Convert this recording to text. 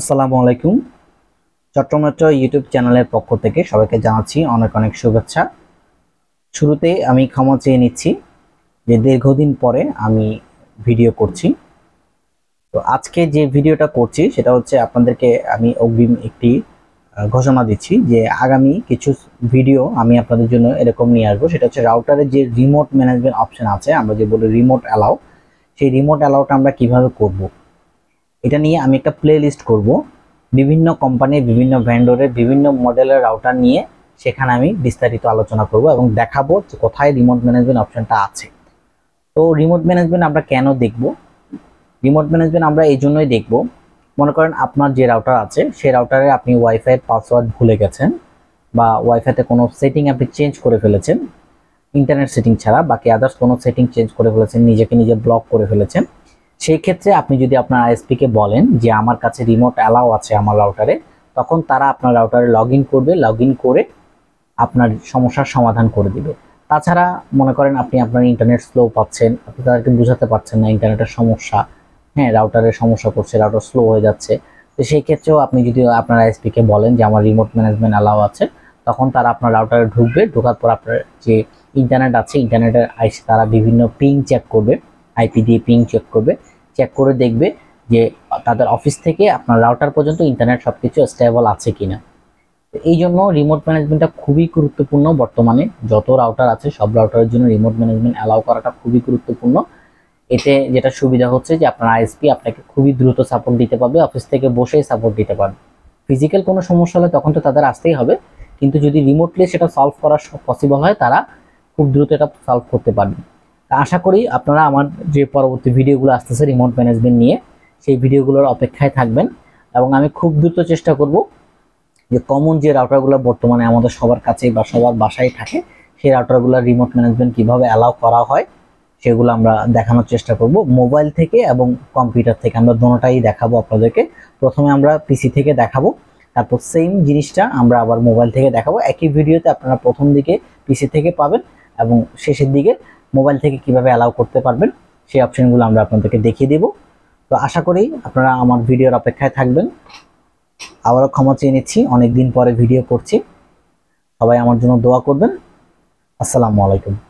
আসসালামু আলাইকুম চট্টমেট্রো ইউটিউব চ্যানেলের পক্ষ থেকে সবাইকে জানাচ্ছি অনেক অনেক শুভেচ্ছা শুরুতে আমি ক্ষমা চেয়ে নিচ্ছি যে দীর্ঘদিন পরে আমি ভিডিও করছি তো আজকে যে ভিডিওটা করছি সেটা হচ্ছে আপনাদেরকে আমি অগ্রিম একটি ঘোষণা দিচ্ছি যে আগামী কিছু ভিডিও আমি আপনাদের জন্য এরকম নিয়ে আসবো সেটা হচ্ছে রাউটারের যে রিমোট ম্যানেজমেন্ট অপশন আছে আমরা যে বলি রিমোট অ্যালাউ সেই রিমোট অ্যালাউটা আমরা কিভাবে করবো এটা নিয়ে আমি একটা প্লে লিস্ট করবো বিভিন্ন কোম্পানির বিভিন্ন ভেন্ডরের বিভিন্ন মডেলের রাউটার নিয়ে সেখানে আমি বিস্তারিত আলোচনা করব এবং দেখাবো যে কোথায় রিমোট ম্যানেজমেন্ট অপশনটা আছে তো রিমোট ম্যানেজমেন্ট আমরা কেন দেখব রিমোট ম্যানেজমেন্ট আমরা এই জন্যই দেখব মনে করেন আপনার যে রাউটার আছে সেই রাউটারে আপনি ওয়াইফাই পাসওয়ার্ড ভুলে গেছেন বা ওয়াইফাইতে কোনো সেটিং আপনি চেঞ্জ করে ফেলেছেন ইন্টারনেট সেটিং ছাড়া বাকি আদার্স কোনো সেটিং চেঞ্জ করে ফেলেছেন নিজেকে নিজে ব্লক করে ফেলেছেন সেই ক্ষেত্রে আপনি যদি আপনার আইএসপিকে বলেন যে আমার কাছে রিমোট অ্যালাও আছে আমার রাউটারে তখন তারা আপনার রাউটারে লগ করবে লগ করে আপনার সমস্যার সমাধান করে দিবে তাছাড়া মনে করেন আপনি আপনার ইন্টারনেট স্লো পাচ্ছেন আপনি তাদেরকে বুঝাতে পারছেন না ইন্টারনেটের সমস্যা হ্যাঁ রাউটারের সমস্যা করছে রাউটার স্লো হয়ে যাচ্ছে তো সেই ক্ষেত্রেও আপনি যদি আপনার আইএসপিকে বলেন যে আমার রিমোট ম্যানেজমেন্ট অ্যালাও আছে তখন তারা আপনার রাউটারে ঢুকবে ঢোকার পর আপনার যে ইন্টারনেট আছে ইন্টারনেটের আইসি তারা বিভিন্ন পিং চেক করবে আইপি দিয়ে পিং চেক করবে চেক করে দেখবে যে তাদের অফিস থেকে আপনার রাউটার পর্যন্ত ইন্টারনেট সব কিছু স্টেবল আছে কিনা এই জন্য রিমোট ম্যানেজমেন্টটা খুবই গুরুত্বপূর্ণ বর্তমানে যত রাউটার আছে সব রাউটারের জন্য রিমোট ম্যানেজমেন্ট অ্যালাউ করাটা খুবই গুরুত্বপূর্ণ এতে যেটা সুবিধা হচ্ছে যে আপনার আইএসপি আপনাকে খুবই দ্রুত সাপোর্ট দিতে পারবে অফিস থেকে বসেই সাপোর্ট দিতে পারবে ফিজিক্যাল কোনো সমস্যা হলে তখন তো তাদের আসতেই হবে কিন্তু যদি রিমোটলি সেটা সলভ করা পসিবল হয় তারা খুব দ্রুত এটা সলভ করতে পারবে আশা করি আপনারা আমার যে পরবর্তী ভিডিওগুলো আসতেছে রিমোট ম্যানেজমেন্ট নিয়ে সেই ভিডিওগুলোর অপেক্ষায় থাকবেন এবং আমি খুব দ্রুত চেষ্টা করব যে কমন যে রাউটারগুলো বর্তমানে আমাদের সবার কাছেই বা সবার বাসায় থাকে সেই রাউটারগুলোর রিমোট ম্যানেজমেন্ট কীভাবে অ্যালাউ করা হয় সেগুলো আমরা দেখানোর চেষ্টা করব মোবাইল থেকে এবং কম্পিউটার থেকে আমরা দুটাই দেখাবো আপনাদেরকে প্রথমে আমরা পিসি থেকে দেখাবো তারপর সেম জিনিসটা আমরা আবার মোবাইল থেকে দেখাবো একই ভিডিওতে আপনারা প্রথম দিকে পিসি থেকে পাবেন এবং শেষের দিকে মোবাইল থেকে কিভাবে অ্যালাউ করতে পারবেন সেই অপশানগুলো আমরা আপনাদেরকে দেখিয়ে দেব তো আশা করি আপনারা আমার ভিডিওর অপেক্ষায় থাকবেন আবারও ক্ষমা চেয়ে নিচ্ছি অনেকদিন পরে ভিডিও করছি সবাই আমার জন্য দোয়া করবেন আসসালামু আলাইকুম